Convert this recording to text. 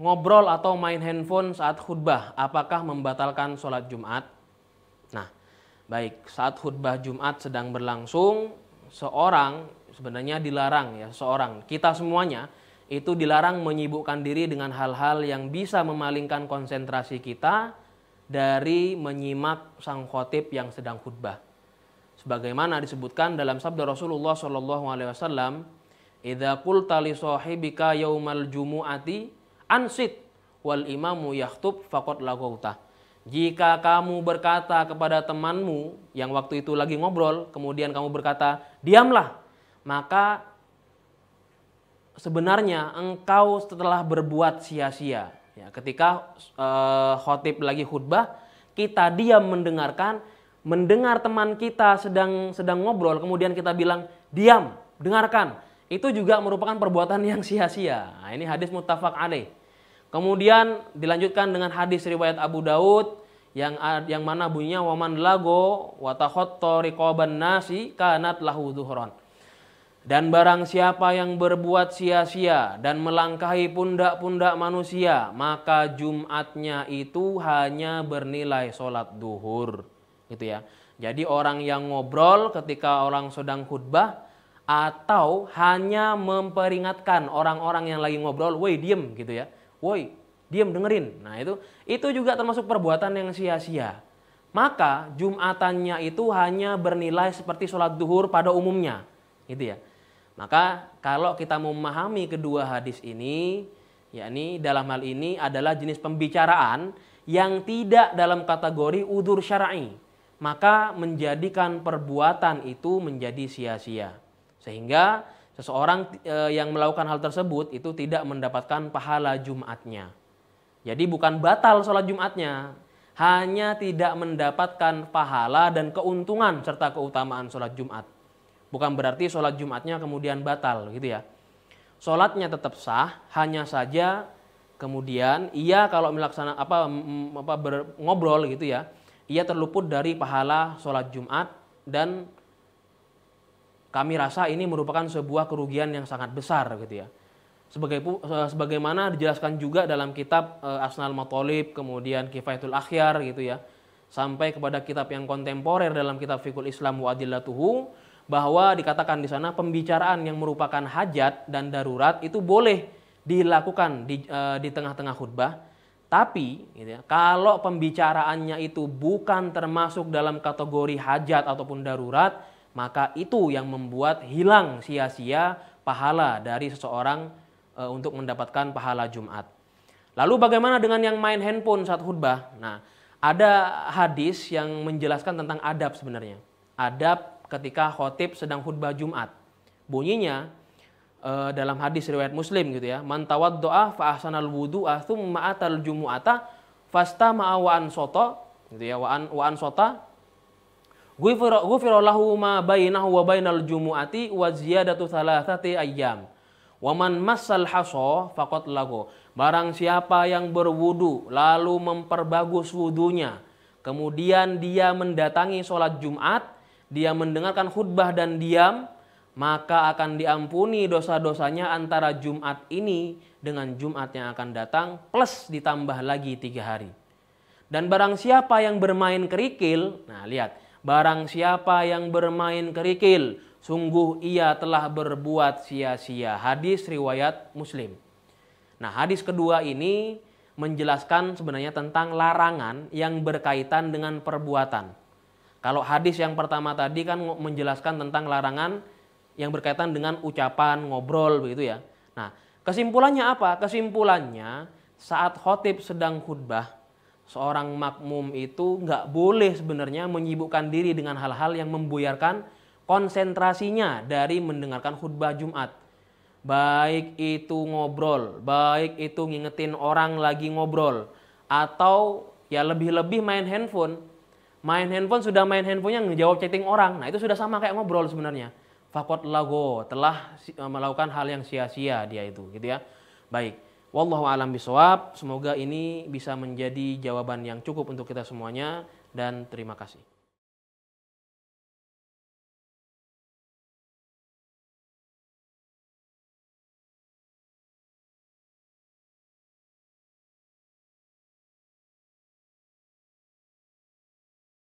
ngobrol atau main handphone saat khutbah apakah membatalkan sholat Jumat? Nah, baik saat khutbah Jumat sedang berlangsung, seorang sebenarnya dilarang ya seorang kita semuanya itu dilarang menyibukkan diri dengan hal-hal yang bisa memalingkan konsentrasi kita dari menyimak sang khotib yang sedang khutbah. Sebagaimana disebutkan dalam sabda Rasulullah saw Alaihi Wasallam, "Idza qulta li yaumal jumu'ati ansit wal imamu yahtub fakot lagauta. Jika kamu berkata kepada temanmu yang waktu itu lagi ngobrol, kemudian kamu berkata, diamlah, maka sebenarnya engkau setelah berbuat sia-sia. Ya, ketika eh, khotib lagi khutbah, kita diam mendengarkan, mendengar teman kita sedang sedang ngobrol, kemudian kita bilang, diam, dengarkan. Itu juga merupakan perbuatan yang sia-sia. Nah, ini hadis muttafaq alaih. Kemudian dilanjutkan dengan hadis riwayat Abu Daud yang yang mana bunyinya waman lago watakhotta riqaban nasi kanat lahu zuhron. Dan barang siapa yang berbuat sia-sia dan melangkahi pundak-pundak manusia, maka Jumatnya itu hanya bernilai sholat duhur. Gitu ya. Jadi orang yang ngobrol ketika orang sedang khutbah atau hanya memperingatkan orang-orang yang lagi ngobrol, woi diem gitu ya woi diam dengerin. Nah itu itu juga termasuk perbuatan yang sia-sia. Maka jumatannya itu hanya bernilai seperti sholat duhur pada umumnya, gitu ya. Maka kalau kita memahami kedua hadis ini, yakni dalam hal ini adalah jenis pembicaraan yang tidak dalam kategori udur syar'i, maka menjadikan perbuatan itu menjadi sia-sia. Sehingga seseorang e, yang melakukan hal tersebut itu tidak mendapatkan pahala Jumatnya. Jadi bukan batal sholat Jumatnya, hanya tidak mendapatkan pahala dan keuntungan serta keutamaan sholat Jumat. Bukan berarti sholat Jumatnya kemudian batal gitu ya. Sholatnya tetap sah, hanya saja kemudian ia kalau melaksanakan apa, apa ngobrol gitu ya, ia terluput dari pahala sholat Jumat dan kami rasa ini merupakan sebuah kerugian yang sangat besar gitu ya. Sebagai sebagaimana dijelaskan juga dalam kitab e, Asnal Matolib, kemudian Kifayatul Akhyar gitu ya, sampai kepada kitab yang kontemporer dalam kitab Fikul Islam wa Adillatuhu bahwa dikatakan di sana pembicaraan yang merupakan hajat dan darurat itu boleh dilakukan di e, di tengah-tengah khutbah tapi gitu ya, kalau pembicaraannya itu bukan termasuk dalam kategori hajat ataupun darurat maka itu yang membuat hilang sia-sia pahala dari seseorang e, untuk mendapatkan pahala Jumat. Lalu bagaimana dengan yang main handphone saat khutbah? Nah, ada hadis yang menjelaskan tentang adab sebenarnya. Adab ketika khotib sedang khutbah Jumat. Bunyinya e, dalam hadis riwayat Muslim gitu ya. Man tawaddoa fa ahsanal wudu'a tsumma atal jumu'ata fastama'a wa an soto gitu ya wa an, wa an sota Ghufira lahu ma bainahu wa bainal jumu'ati wa ziyadatu thalathati ayyam. Waman masal haso fakot lago. Barang siapa yang berwudu lalu memperbagus wudunya. Kemudian dia mendatangi sholat Jumat. Dia mendengarkan khutbah dan diam. Maka akan diampuni dosa-dosanya antara Jumat ini dengan Jumat yang akan datang. Plus ditambah lagi tiga hari. Dan barang siapa yang bermain kerikil. Nah lihat Barang siapa yang bermain kerikil, sungguh ia telah berbuat sia-sia. Hadis riwayat Muslim. Nah, hadis kedua ini menjelaskan sebenarnya tentang larangan yang berkaitan dengan perbuatan. Kalau hadis yang pertama tadi kan menjelaskan tentang larangan yang berkaitan dengan ucapan, ngobrol begitu ya. Nah, kesimpulannya apa? Kesimpulannya saat khotib sedang khutbah, seorang makmum itu nggak boleh sebenarnya menyibukkan diri dengan hal-hal yang membuyarkan konsentrasinya dari mendengarkan khutbah Jumat. Baik itu ngobrol, baik itu ngingetin orang lagi ngobrol, atau ya lebih-lebih main handphone. Main handphone sudah main handphonenya ngejawab chatting orang. Nah itu sudah sama kayak ngobrol sebenarnya. Fakot lago telah eh, melakukan hal yang sia-sia dia itu gitu ya. Baik. Wallahu alam bisawab. Semoga ini bisa menjadi jawaban yang cukup untuk kita semuanya dan terima kasih.